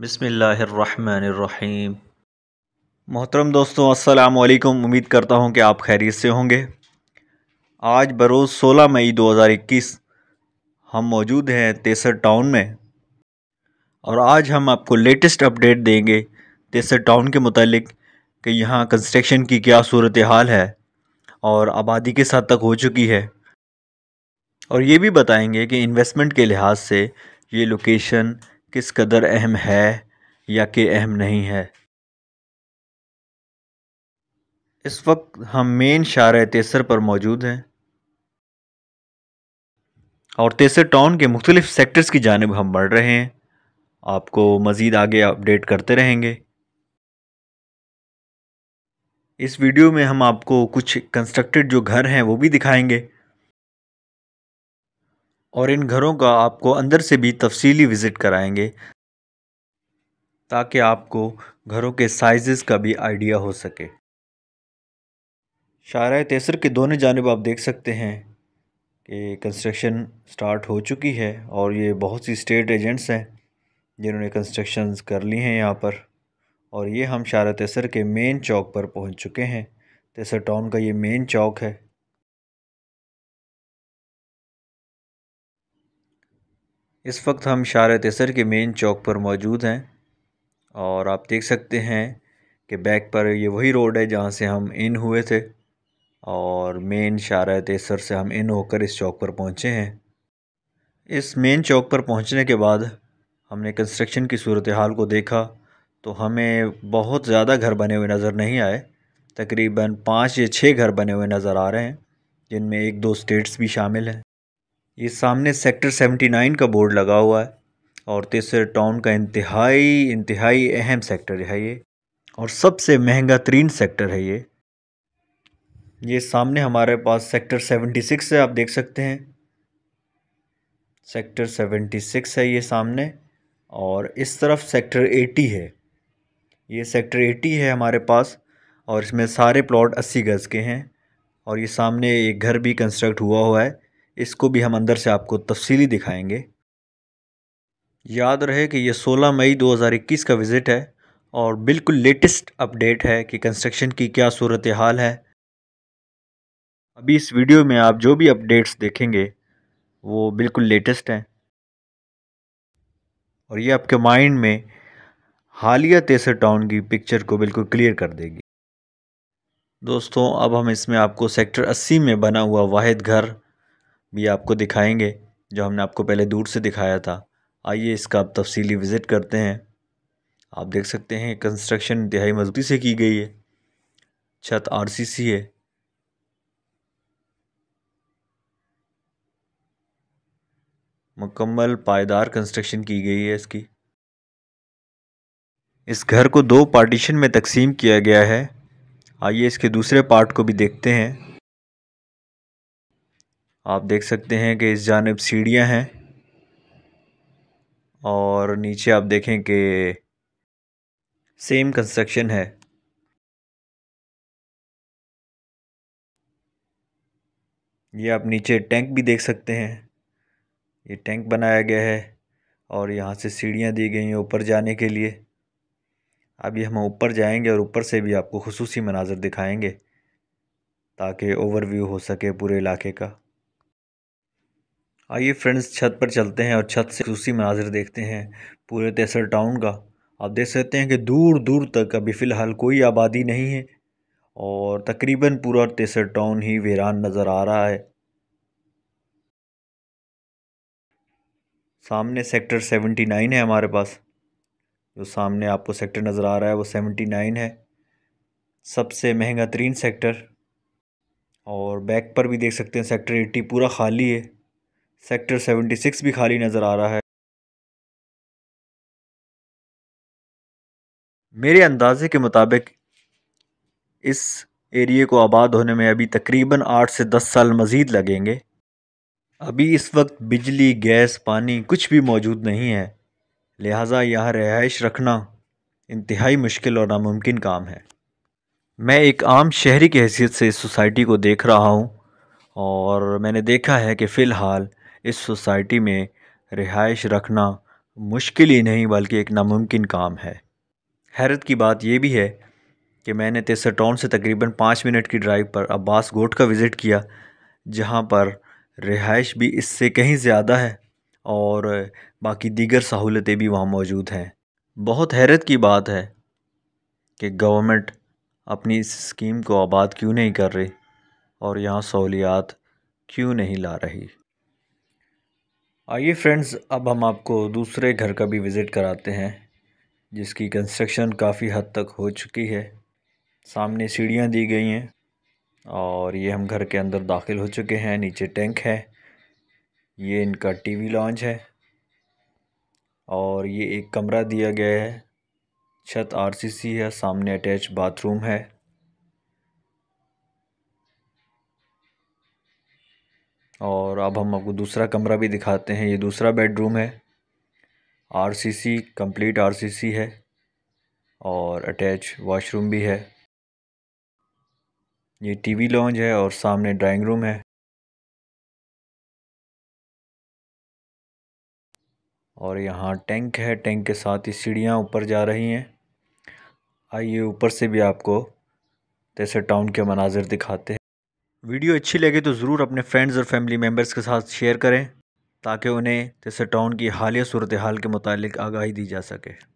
बसमीम मोहतरम दोस्तों अस्सलाम वालेकुम उम्मीद करता हूँ कि आप खैरियत से होंगे आज बरोज़ 16 मई 2021 हम मौजूद हैं तेसर टाउन में और आज हम आपको लेटेस्ट अपडेट देंगे तेसर टाउन के मतलब कि यहाँ कंस्ट्रक्शन की क्या सूरत हाल है और आबादी किस हद तक हो चुकी है और ये भी बताएंगे कि इन्वेस्टमेंट के लिहाज से ये लोकेशन किस कदर अहम है या कि अहम नहीं है इस वक्त हम मेन शार तेसर पर मौजूद हैं और तेसर टाउन के मुख्तलिफ सेक्टर्स की जानब हम बढ़ रहे हैं आपको मज़ीद आगे अपडेट करते रहेंगे इस वीडियो में हम आपको कुछ कंस्ट्रक्टेड जो घर हैं वो भी दिखाएंगे और इन घरों का आपको अंदर से भी तफसीली विज़िट कराएंगे ताकि आपको घरों के साइज़ का भी आइडिया हो सके शार तेसर के दोनों जानब आप देख सकते हैं कि कंस्ट्रक्शन स्टार्ट हो चुकी है और ये बहुत सी स्टेट एजेंट्स हैं जिन्होंने कंस्ट्रक्शन कर ली हैं यहाँ पर और ये हम शार तेसर के मेन चौक पर पहुँच चुके हैं तेसर टाउन का ये मेन चौक है इस वक्त हम शार तसर के मेन चौक पर मौजूद हैं और आप देख सकते हैं कि बैक पर ये वही रोड है जहाँ से हम इन हुए थे और मेन शार तसर से हम इन होकर इस चौक पर पहुँचे हैं इस मेन चौक पर पहुँचने के बाद हमने कंस्ट्रक्शन की सूरत हाल को देखा तो हमें बहुत ज़्यादा घर बने हुए नज़र नहीं आए तकरीबन पाँच या छः घर बने हुए नज़र आ रहे हैं जिनमें एक दो स्टेट्स भी शामिल हैं ये सामने सेक्टर सेवेंटी नाइन का बोर्ड लगा हुआ है और तेसर टाउन का इंतहाई इंतहाई अहम सेक्टर है ये और सबसे महंगा तरीन सेक्टर है ये ये सामने हमारे पास सेक्टर सेवेंटी सिक्स है आप देख सकते हैं सेक्टर सेवेंटी सिक्स है ये सामने और इस तरफ सेक्टर एटी है ये सेक्टर एटी है हमारे पास और इसमें सारे प्लॉट अस्सी गज़ के हैं और ये सामने एक घर भी कंस्ट्रक्ट हुआ हुआ है इसको भी हम अंदर से आपको तफसीली दिखाएंगे याद रहे कि यह 16 मई 2021 का विज़िट है और बिल्कुल लेटेस्ट अपडेट है कि कंस्ट्रक्शन की क्या सूरत हाल है अभी इस वीडियो में आप जो भी अपडेट्स देखेंगे वो बिल्कुल लेटेस्ट हैं और ये आपके माइंड में हालिया तेसर टाउन की पिक्चर को बिल्कुल क्लियर कर देगी दोस्तों अब हम इसमें आपको सेक्टर 80 में बना हुआ वाहिद घर भी आपको दिखाएंगे जो हमने आपको पहले दूर से दिखाया था आइए इसका आप तफसीली विज़िट करते हैं आप देख सकते हैं कंस्ट्रक्शन इंतहाई मजबूती से की गई है छत आरसीसी है मुकम्मल पायदार कंस्ट्रक्शन की गई है इसकी इस घर को दो पार्टीशन में तकसीम किया गया है आइए इसके दूसरे पार्ट को भी देखते हैं आप देख सकते हैं कि इस जानब सीढ़ियाँ हैं और नीचे आप देखें कि सेम कंस्ट्रक्शन है ये आप नीचे टैंक भी देख सकते हैं ये टैंक बनाया गया है और यहाँ से सीढ़ियाँ दी गई हैं ऊपर जाने के लिए अभी हम ऊपर जाएंगे और ऊपर से भी आपको खसूसी मनाजर दिखाएंगे ताकि ओवरव्यू हो सके पूरे इलाके का आइए फ्रेंड्स छत पर चलते हैं और छत से खूसी मनाजिर देखते हैं पूरे तेसर टाउन का आप देख सकते हैं कि दूर दूर तक अभी फ़िलहाल कोई आबादी नहीं है और तकरीबन पूरा तेसर टाउन ही वीरान नज़र आ रहा है सामने सेक्टर सेवेंटी नाइन है हमारे पास जो सामने आपको सेक्टर नज़र आ रहा है वो सेवेंटी नाइन है सबसे महंगा तरीन सेक्टर और बैक पर भी देख सकते हैं सेक्टर एट्टी पूरा खाली है सेक्टर 76 भी खाली नज़र आ रहा है मेरे अंदाज़े के मुताबिक इस एरिए को आबाद होने में अभी तकरीबन आठ से दस साल मज़ीद लगेंगे अभी इस वक्त बिजली गैस पानी कुछ भी मौजूद नहीं है लिहाजा यहाँ रिहाइश रखना इंतहाई मुश्किल और नामुमकिन काम है मैं एक आम शहरी की हैसियत से इस सोसाइटी को देख रहा हूँ और मैंने देखा है कि फ़िलहाल इस सोसाइटी में रिहाइश रखना मुश्किल ही नहीं बल्कि एक नामुमकिन काम है हैरत की बात यह भी है कि मैंने तेसर टाउन से तकरीबन पाँच मिनट की ड्राइव पर अब्बास गोट का विज़िट किया जहाँ पर रिहाइश भी इससे कहीं ज़्यादा है और बाकी दीगर सहूलतें भी वहाँ मौजूद हैं बहुत हैरत की बात है कि गवर्नमेंट अपनी इस स्कीम को आबाद क्यों नहीं कर रही और यहाँ सहूलियात क्यों नहीं ला रही आइए फ्रेंड्स अब हम आपको दूसरे घर का भी विज़िट कराते हैं जिसकी कंस्ट्रक्शन काफ़ी हद तक हो चुकी है सामने सीढ़ियाँ दी गई हैं और ये हम घर के अंदर दाखिल हो चुके हैं नीचे टैंक है ये इनका टीवी लॉन्च है और ये एक कमरा दिया गया है छत आरसीसी है सामने अटैच बाथरूम है और अब हम आपको दूसरा कमरा भी दिखाते हैं ये दूसरा बेडरूम है आरसीसी कंप्लीट आरसीसी है और अटैच वॉशरूम भी है ये टीवी लॉन्ज है और सामने ड्राइंग रूम है और यहाँ टैंक है टैंक के साथ ही सीढ़ियाँ ऊपर जा रही हैं आइए ऊपर से भी आपको जैसे टाउन के मनाजिर दिखाते हैं वीडियो अच्छी लगे तो ज़रूर अपने फ्रेंड्स और फैमिली मेम्बर्स के साथ शेयर करें ताकि उन्हें टाउन की हालिया सूरत हाल के मुतालिक आगाही दी जा सके